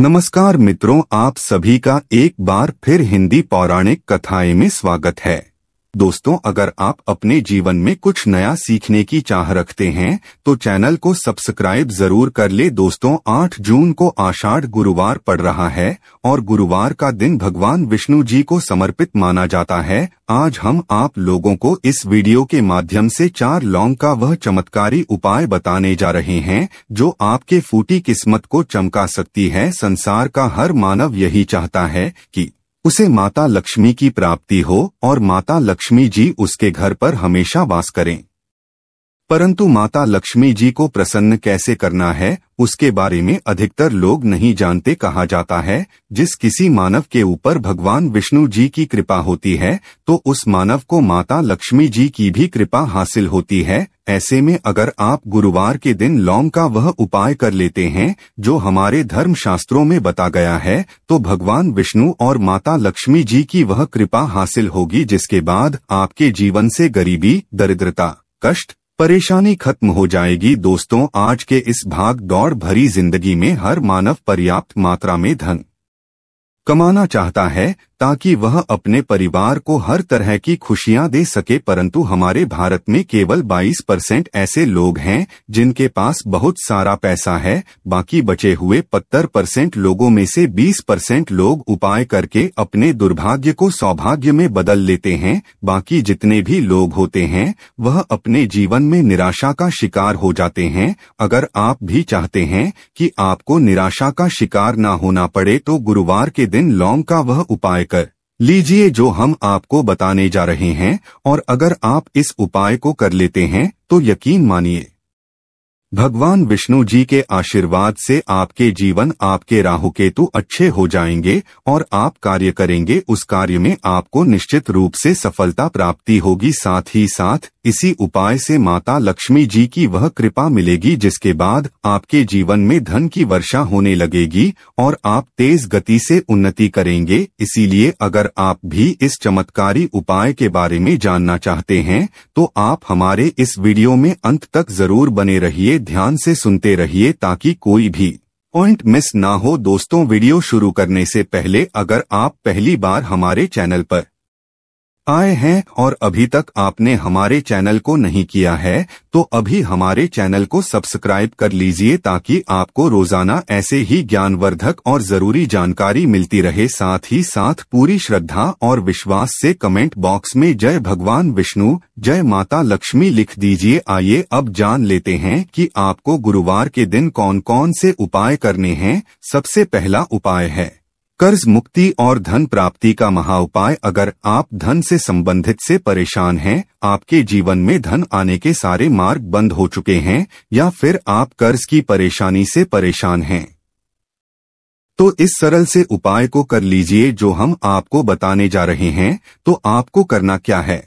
नमस्कार मित्रों आप सभी का एक बार फिर हिंदी पौराणिक कथाएं में स्वागत है दोस्तों अगर आप अपने जीवन में कुछ नया सीखने की चाह रखते हैं तो चैनल को सब्सक्राइब जरूर कर ले दोस्तों 8 जून को आषाढ़ गुरुवार पड़ रहा है और गुरुवार का दिन भगवान विष्णु जी को समर्पित माना जाता है आज हम आप लोगों को इस वीडियो के माध्यम से चार लौंग का वह चमत्कारी उपाय बताने जा रहे हैं जो आपके फूटी किस्मत को चमका सकती है संसार का हर मानव यही चाहता है की उसे माता लक्ष्मी की प्राप्ति हो और माता लक्ष्मी जी उसके घर पर हमेशा वास करें परंतु माता लक्ष्मी जी को प्रसन्न कैसे करना है उसके बारे में अधिकतर लोग नहीं जानते कहा जाता है जिस किसी मानव के ऊपर भगवान विष्णु जी की कृपा होती है तो उस मानव को माता लक्ष्मी जी की भी कृपा हासिल होती है ऐसे में अगर आप गुरुवार के दिन लौंग का वह उपाय कर लेते हैं जो हमारे धर्म शास्त्रों में बता गया है तो भगवान विष्णु और माता लक्ष्मी जी की वह कृपा हासिल होगी जिसके बाद आपके जीवन से गरीबी दरिद्रता कष्ट परेशानी खत्म हो जाएगी दोस्तों आज के इस भाग दौड़ भरी जिंदगी में हर मानव पर्याप्त मात्रा में धन कमाना चाहता है ताकि वह अपने परिवार को हर तरह की खुशियां दे सके परंतु हमारे भारत में केवल 22 परसेंट ऐसे लोग हैं जिनके पास बहुत सारा पैसा है बाकी बचे हुए 70 परसेंट लोगों में से 20 परसेंट लोग उपाय करके अपने दुर्भाग्य को सौभाग्य में बदल लेते हैं बाकी जितने भी लोग होते हैं वह अपने जीवन में निराशा का शिकार हो जाते हैं अगर आप भी चाहते हैं कि आपको निराशा का शिकार न होना पड़े तो गुरुवार के दिन लौंग का वह उपाय कर लीजिए जो हम आपको बताने जा रहे हैं और अगर आप इस उपाय को कर लेते हैं तो यकीन मानिए भगवान विष्णु जी के आशीर्वाद से आपके जीवन आपके राहु केतु अच्छे हो जाएंगे और आप कार्य करेंगे उस कार्य में आपको निश्चित रूप से सफलता प्राप्ति होगी साथ ही साथ इसी उपाय से माता लक्ष्मी जी की वह कृपा मिलेगी जिसके बाद आपके जीवन में धन की वर्षा होने लगेगी और आप तेज गति से उन्नति करेंगे इसीलिए अगर आप भी इस चमत्कारी उपाय के बारे में जानना चाहते हैं तो आप हमारे इस वीडियो में अंत तक जरूर बने रहिए ध्यान से सुनते रहिए ताकि कोई भी पॉइंट मिस ना हो दोस्तों वीडियो शुरू करने से पहले अगर आप पहली बार हमारे चैनल पर आए हैं और अभी तक आपने हमारे चैनल को नहीं किया है तो अभी हमारे चैनल को सब्सक्राइब कर लीजिए ताकि आपको रोजाना ऐसे ही ज्ञानवर्धक और जरूरी जानकारी मिलती रहे साथ ही साथ पूरी श्रद्धा और विश्वास से कमेंट बॉक्स में जय भगवान विष्णु जय माता लक्ष्मी लिख दीजिए आइए अब जान लेते हैं कि आपको गुरुवार के दिन कौन कौन से उपाय करने हैं सबसे पहला उपाय है कर्ज मुक्ति और धन प्राप्ति का महा उपाय अगर आप धन से संबंधित से परेशान हैं आपके जीवन में धन आने के सारे मार्ग बंद हो चुके हैं या फिर आप कर्ज की परेशानी से परेशान हैं तो इस सरल से उपाय को कर लीजिए जो हम आपको बताने जा रहे हैं तो आपको करना क्या है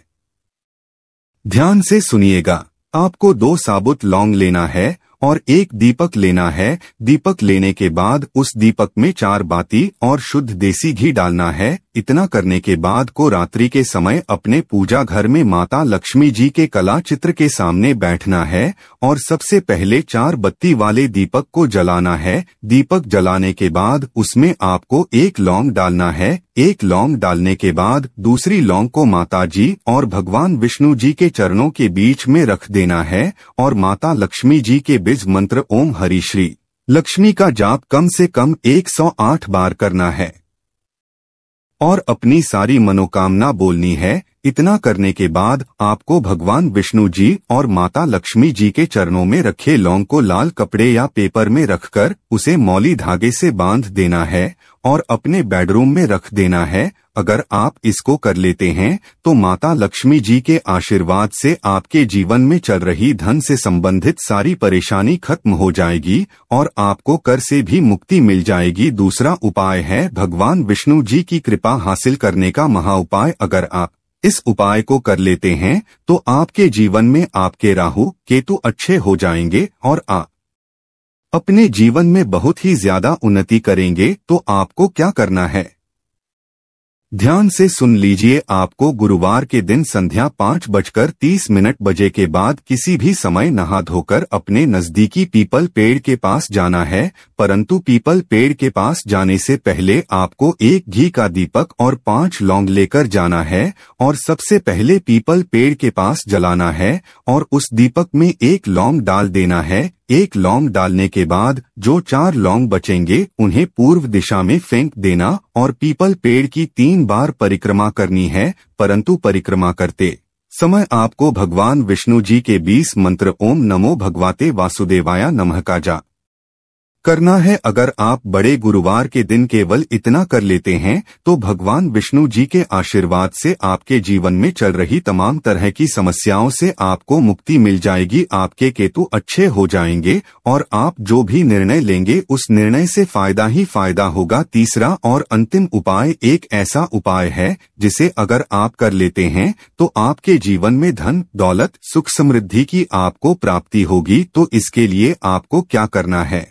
ध्यान से सुनिएगा आपको दो साबुत लौंग लेना है और एक दीपक लेना है दीपक लेने के बाद उस दीपक में चार बाती और शुद्ध देसी घी डालना है इतना करने के बाद को रात्रि के समय अपने पूजा घर में माता लक्ष्मी जी के कला चित्र के सामने बैठना है और सबसे पहले चार बत्ती वाले दीपक को जलाना है दीपक जलाने के बाद उसमें आपको एक लौंग डालना है एक लौंग डालने के बाद दूसरी लौंग को माता जी और भगवान विष्णु जी के चरणों के बीच में रख देना है और माता लक्ष्मी जी के बीज मंत्र ओम हरी श्री लक्ष्मी का जाप कम से कम 108 बार करना है और अपनी सारी मनोकामना बोलनी है इतना करने के बाद आपको भगवान विष्णु जी और माता लक्ष्मी जी के चरणों में रखे लौंग को लाल कपड़े या पेपर में रखकर उसे मौली धागे से बांध देना है और अपने बेडरूम में रख देना है अगर आप इसको कर लेते हैं तो माता लक्ष्मी जी के आशीर्वाद से आपके जीवन में चल रही धन से संबंधित सारी परेशानी खत्म हो जाएगी और आपको कर से भी मुक्ति मिल जाएगी दूसरा उपाय है भगवान विष्णु जी की कृपा हासिल करने का महा उपाय अगर आप इस उपाय को कर लेते हैं तो आपके जीवन में आपके राहु केतु अच्छे हो जाएंगे और आ अपने जीवन में बहुत ही ज्यादा उन्नति करेंगे तो आपको क्या करना है ध्यान से सुन लीजिए आपको गुरुवार के दिन संध्या पाँच बजकर तीस मिनट बजे के बाद किसी भी समय नहा धोकर अपने नजदीकी पीपल पेड़ के पास जाना है परंतु पीपल पेड़ के पास जाने से पहले आपको एक घी का दीपक और पांच लौंग लेकर जाना है और सबसे पहले पीपल पेड़ के पास जलाना है और उस दीपक में एक लौंग डाल देना है एक लौंग डालने के बाद जो चार लौंग बचेंगे उन्हें पूर्व दिशा में फेंक देना और पीपल पेड़ की तीन बार परिक्रमा करनी है परंतु परिक्रमा करते समय आपको भगवान विष्णु जी के बीस मंत्र ओम नमो भगवाते वासुदेवाया नमः का जा करना है अगर आप बड़े गुरुवार के दिन केवल इतना कर लेते हैं तो भगवान विष्णु जी के आशीर्वाद से आपके जीवन में चल रही तमाम तरह की समस्याओं से आपको मुक्ति मिल जाएगी आपके केतु अच्छे हो जाएंगे और आप जो भी निर्णय लेंगे उस निर्णय से फायदा ही फायदा होगा तीसरा और अंतिम उपाय एक ऐसा उपाय है जिसे अगर आप कर लेते हैं तो आपके जीवन में धन दौलत सुख समृद्धि की आपको प्राप्ति होगी तो इसके लिए आपको क्या करना है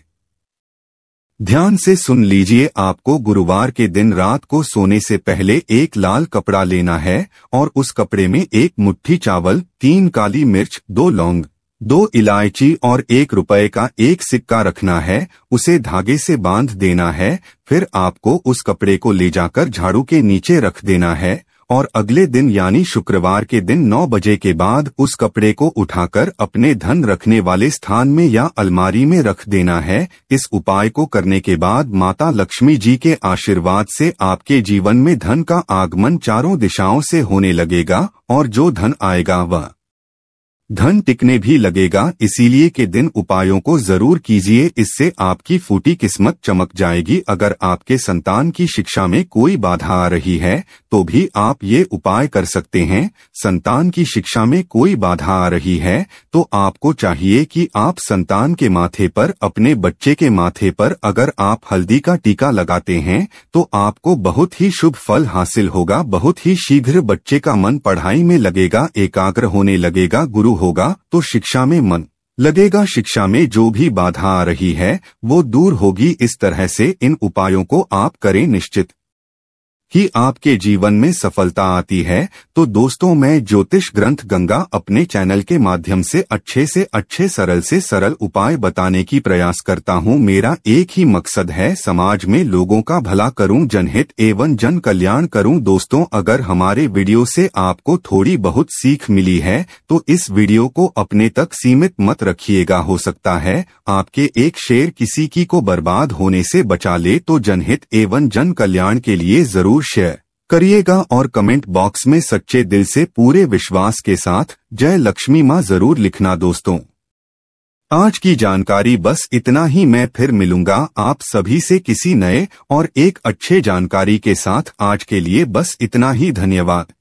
ध्यान से सुन लीजिए आपको गुरुवार के दिन रात को सोने से पहले एक लाल कपड़ा लेना है और उस कपड़े में एक मुट्ठी चावल तीन काली मिर्च दो लौंग दो इलायची और एक रुपए का एक सिक्का रखना है उसे धागे से बांध देना है फिर आपको उस कपड़े को ले जाकर झाड़ू के नीचे रख देना है और अगले दिन यानी शुक्रवार के दिन नौ बजे के बाद उस कपड़े को उठाकर अपने धन रखने वाले स्थान में या अलमारी में रख देना है इस उपाय को करने के बाद माता लक्ष्मी जी के आशीर्वाद से आपके जीवन में धन का आगमन चारों दिशाओं से होने लगेगा और जो धन आएगा वह धन टिकने भी लगेगा इसीलिए के दिन उपायों को जरूर कीजिए इससे आपकी फूटी किस्मत चमक जाएगी अगर आपके संतान की शिक्षा में कोई बाधा आ रही है तो भी आप ये उपाय कर सकते हैं संतान की शिक्षा में कोई बाधा आ रही है तो आपको चाहिए कि आप संतान के माथे पर अपने बच्चे के माथे पर अगर आप हल्दी का टीका लगाते हैं तो आपको बहुत ही शुभ फल हासिल होगा बहुत ही शीघ्र बच्चे का मन पढ़ाई में लगेगा एकाग्र होने लगेगा गुरु होगा तो शिक्षा में मन लगेगा शिक्षा में जो भी बाधा आ रही है वो दूर होगी इस तरह से इन उपायों को आप करें निश्चित कि आपके जीवन में सफलता आती है तो दोस्तों मैं ज्योतिष ग्रंथ गंगा अपने चैनल के माध्यम से अच्छे से अच्छे सरल से सरल उपाय बताने की प्रयास करता हूं मेरा एक ही मकसद है समाज में लोगों का भला करूं जनहित एवं जन कल्याण करूं दोस्तों अगर हमारे वीडियो से आपको थोड़ी बहुत सीख मिली है तो इस वीडियो को अपने तक सीमित मत रखिएगा हो सकता है आपके एक शेर किसी की को बर्बाद होने ऐसी बचा ले तो जनहित एवं जन कल्याण के लिए जरूर जरूर शेयर करिएगा और कमेंट बॉक्स में सच्चे दिल से पूरे विश्वास के साथ जय लक्ष्मी माँ जरूर लिखना दोस्तों आज की जानकारी बस इतना ही मैं फिर मिलूंगा आप सभी से किसी नए और एक अच्छे जानकारी के साथ आज के लिए बस इतना ही धन्यवाद